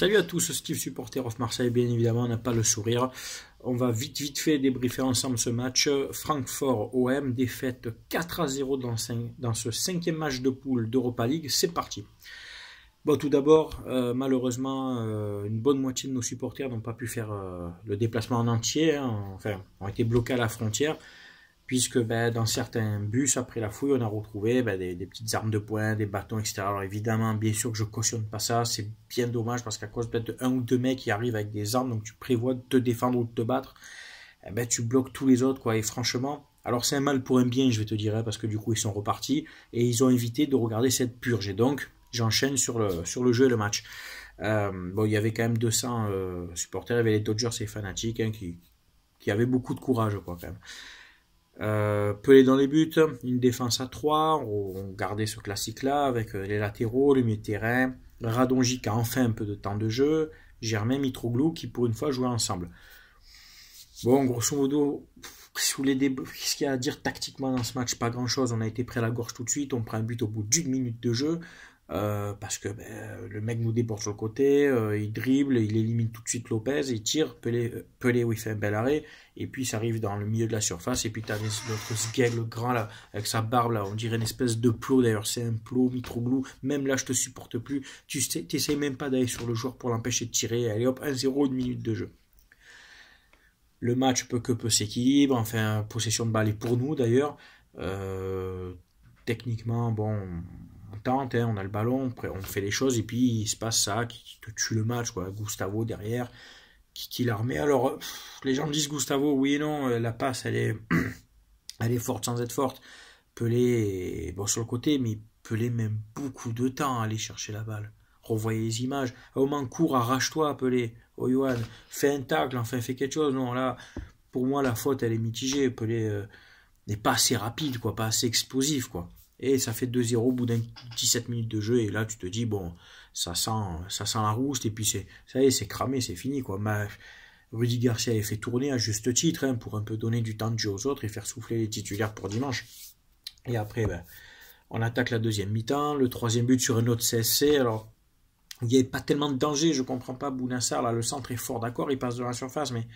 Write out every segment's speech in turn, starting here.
Salut à tous, Steve, supporter of Marseille, bien évidemment, on n'a pas le sourire. On va vite, vite fait débriefer ensemble ce match. Francfort-OM, défaite 4 à 0 dans, ce cinquième match de poule d'Europa League. C'est parti. Bon, tout d'abord, euh, malheureusement, euh, une bonne moitié de nos supporters n'ont pas pu faire euh, le déplacement en entier, hein. enfin, ont été bloqués à la frontière puisque ben, dans certains bus, après la fouille, on a retrouvé ben, des, petites armes de poing, des bâtons, etc. Alors évidemment, bien sûr que je cautionne pas ça, c'est bien dommage, parce qu'à cause peut-être de un ou deux mecs qui arrivent avec des armes, donc tu prévois de te défendre ou de te battre, eh ben, tu bloques tous les autres, quoi, et franchement... Alors c'est un mal pour un bien, je vais te dire, hein, parce que du coup ils sont repartis et ils ont évité de regarder cette purge. Et donc j'enchaîne sur le, sur le jeu et le match. Euh, bon, il y avait quand même 200 euh, supporters, il y avait les Dodgers et les hein, qui, qui avaient beaucoup de courage quoi, quand même. Euh, Pelé dans les buts, une défense à 3, on, gardait ce classique-là avec euh, les latéraux, le milieu de terrain, Radonji qui a enfin un peu de temps de jeu, Germain Mitroglou qui pour une fois jouait ensemble. Bon, grosso modo, qu'est-ce qu'il y a à dire tactiquement dans ce match Pas grand-chose, on a été prêt à la gorge tout de suite, on prend un but au bout d'une minute de jeu, euh, parce que ben, le mec nous déborde sur le côté, euh, il dribble, il élimine tout de suite Lopez, il tire, Pelé, euh, Pelé il fait un bel arrêt, et puis ça arrive dans le milieu de la surface, et puis t'as notre le grand là, avec sa barbe là, on dirait une espèce de plot d'ailleurs, c'est un plot mitroglou, même là je te supporte plus, tu n'essayes même pas d'aller sur le joueur pour l'empêcher de tirer, allez hop, 1-0, une minute de jeu. Le match peu que peu s'équilibre, enfin, possession de balle est pour nous d'ailleurs, techniquement, bon, Hein, on a le ballon, on fait les choses, et puis il se passe ça, qui, te tue le match, quoi. Gustavo derrière, qui, qui la remet. Alors, euh, les gens me disent Gustavo, oui et non, euh, la passe, elle est, elle est forte sans être forte. Pelé, bon, sur le côté, mais Pelé même beaucoup de temps aller chercher la balle. Revoyez les images. Au oh, moins cours, arrache-toi, Pelé. Oh, fais un tacle, enfin, fais quelque chose. Non, là, pour moi, la faute, elle est mitigée. Pelé euh, n'est pas assez rapide, quoi, pas assez explosif, quoi et ça fait 2-0 au bout d'un 17 minutes de jeu, et là tu te dis, bon, ça sent, ça sent la rouste, et puis c'est, ça y est, c'est cramé, c'est fini, quoi. Rudy Garcia est fait tourner à juste titre, hein, pour un peu donner du temps de jeu aux autres et faire souffler les titulaires pour dimanche. Et après, ben, on attaque la deuxième mi-temps, le troisième but sur un autre CSC, alors il n'y a pas tellement de danger, je ne comprends pas Bounassar, là le centre est fort, d'accord, il passe de la surface, mais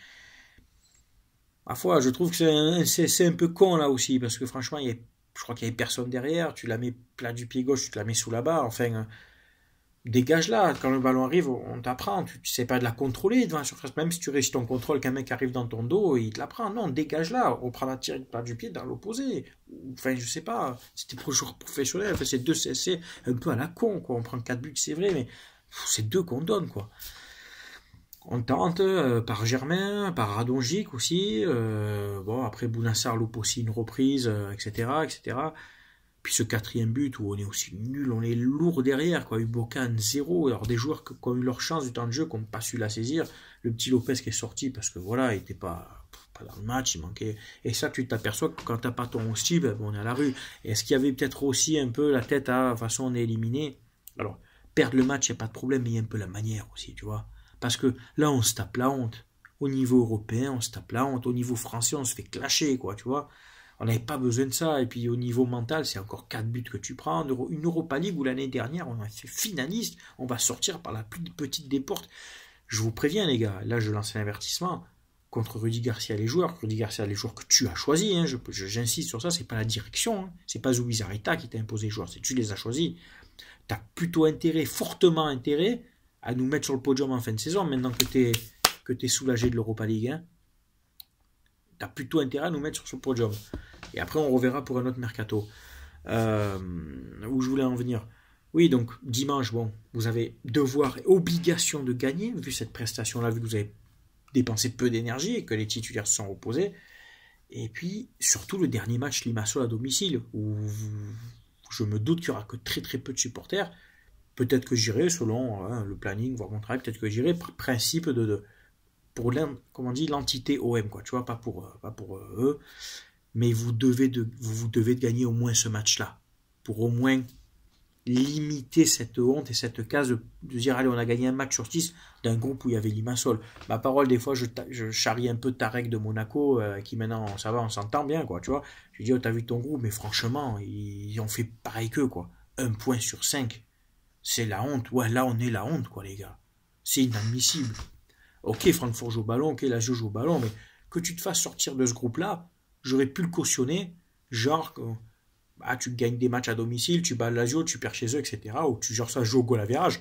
parfois je trouve que c'est un, un, peu con là aussi, parce que franchement il n'y a je crois qu'il y avait personne derrière, tu la mets plat du pied gauche, tu la mets sous la barre, enfin, euh, dégage-la, quand le ballon arrive, on t'apprend, tu ne sais pas de la contrôler devant la surface, même si tu réussis ton contrôle, qu'un mec arrive dans ton dos, il te la prend, non, dégage-la, on prend la tire plat du pied dans l'opposé, enfin, je sais pas, c'était pour le joueur professionnel, enfin, c'est deux CSC un peu à la con, quoi, on prend quatre buts, c'est vrai, mais c'est deux qu'on donne, quoi on tente euh, par Germain, par Radonjic aussi. Euh, bon, après Bounassar loupe aussi une reprise, etc., euh, etc. Puis ce quatrième but où on est aussi nul, on est lourd derrière, quoi. Ubokan, zéro. Alors des joueurs qui ont eu leur chance du temps de jeu, qui n'ont pas su la saisir. Le petit Lopez qui est sorti parce que voilà, il n'était pas, pas dans le match, il manquait. Et ça, tu t'aperçois que quand t'as pas ton hostie, ben, on est à la rue. Est-ce qu'il y avait peut-être aussi un peu la tête à, façon, on est éliminé Alors, perdre le match, il n'y a pas de problème, mais il y a un peu la manière aussi, tu vois parce que là, on se tape la honte. Au niveau européen, on se tape la honte. Au niveau français, on se fait clasher, quoi, tu vois. On n'avait pas besoin de ça. Et puis au niveau mental, c'est encore quatre buts que tu prends. Une Europa League où l'année dernière, on a fait finaliste. On va sortir par la plus petite des portes. Je vous préviens, les gars. Là, je lance un avertissement contre Rudy Garcia les joueurs. Rudy Garcia les joueurs que tu as choisis. Hein. J'insiste sur ça. C'est pas la direction. Hein. C'est pas Zubizarreta qui t'a imposé les joueurs. C'est tu les as choisis. Tu as plutôt intérêt, fortement intérêt, à nous mettre sur le podium en fin de saison, maintenant que tu es, que soulagé de l'Europa League. tu as plutôt intérêt à nous mettre sur ce podium. Et après, on reverra pour un autre mercato. Euh, où je voulais en venir. Oui, donc dimanche, bon, vous avez devoir et obligation de gagner, vu cette prestation-là, vu que vous avez dépensé peu d'énergie et que les titulaires se sont reposés. Et puis, surtout le dernier match Limassol à domicile, où je me doute qu'il n'y aura que très très peu de supporters. Peut-être que j'irai selon hein, le planning, voir mon travail, peut-être que j'irai principe de, pour comment on dit l'entité OM quoi, tu vois, pas pour euh, pas pour euh, eux, mais vous devez de vous devez gagner au moins ce match-là pour au moins limiter cette honte et cette case de, dire allez on a gagné un match sur six d'un groupe où il y avait Limassol. Ma parole des fois je, charrie un peu Tarek de Monaco euh, qui maintenant ça va on s'entend bien quoi tu vois. Je dis oh, t'as vu ton groupe mais franchement ils ont fait pareil que quoi. Un point sur cinq. C'est la honte. Ouais, là, on est la honte, quoi, les gars. C'est inadmissible. Ok, Francfort joue au ballon, ok, la joue au ballon, mais que tu te fasses sortir de ce groupe-là, j'aurais pu le cautionner, genre, bah, tu gagnes des matchs à domicile, tu bats Lazio, tu perds chez eux, etc. Ou tu genre ça joue au goal à virage.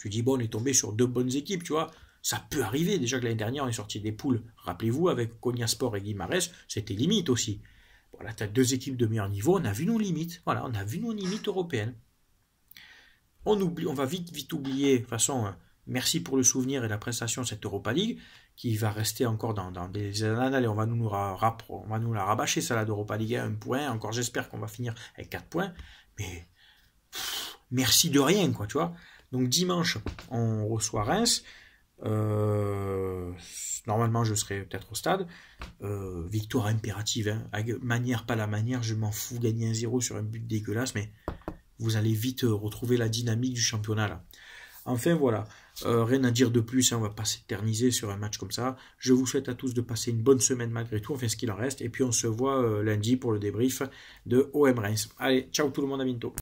Tu dis, bon, on est tombé sur deux bonnes équipes, tu vois. Ça peut arriver. Déjà que l'année dernière, on est sorti des poules. Rappelez-vous, avec Cognac Sport et Guimarès, c'était limite aussi. Voilà, tu as deux équipes de meilleur niveau, on a vu nos limites. Voilà, on a vu nos limites européennes on, oublie, on va vite, vite oublier, de toute façon, hein. merci pour le souvenir et la prestation de cette Europa League, qui va rester encore dans, dans des annales et on va nous, nous on va nous la rabâcher, celle-là d'Europa League, un point. Encore, j'espère qu'on va finir avec quatre points, mais merci de rien, quoi, tu vois. Donc dimanche, on reçoit Reims. Euh, normalement, je serai peut-être au stade. Euh, victoire impérative, hein. manière pas la manière, je m'en fous. Gagner un zéro sur un but dégueulasse, mais vous allez vite euh, retrouver la dynamique du championnat Enfin voilà, euh, rien à dire de plus, On hein, on va pas s'éterniser sur un match comme ça. Je vous souhaite à tous de passer une bonne semaine malgré tout, enfin ce qu'il en reste, et puis on se voit euh, lundi pour le débrief de OM Reims. Allez, ciao tout le monde, à bientôt.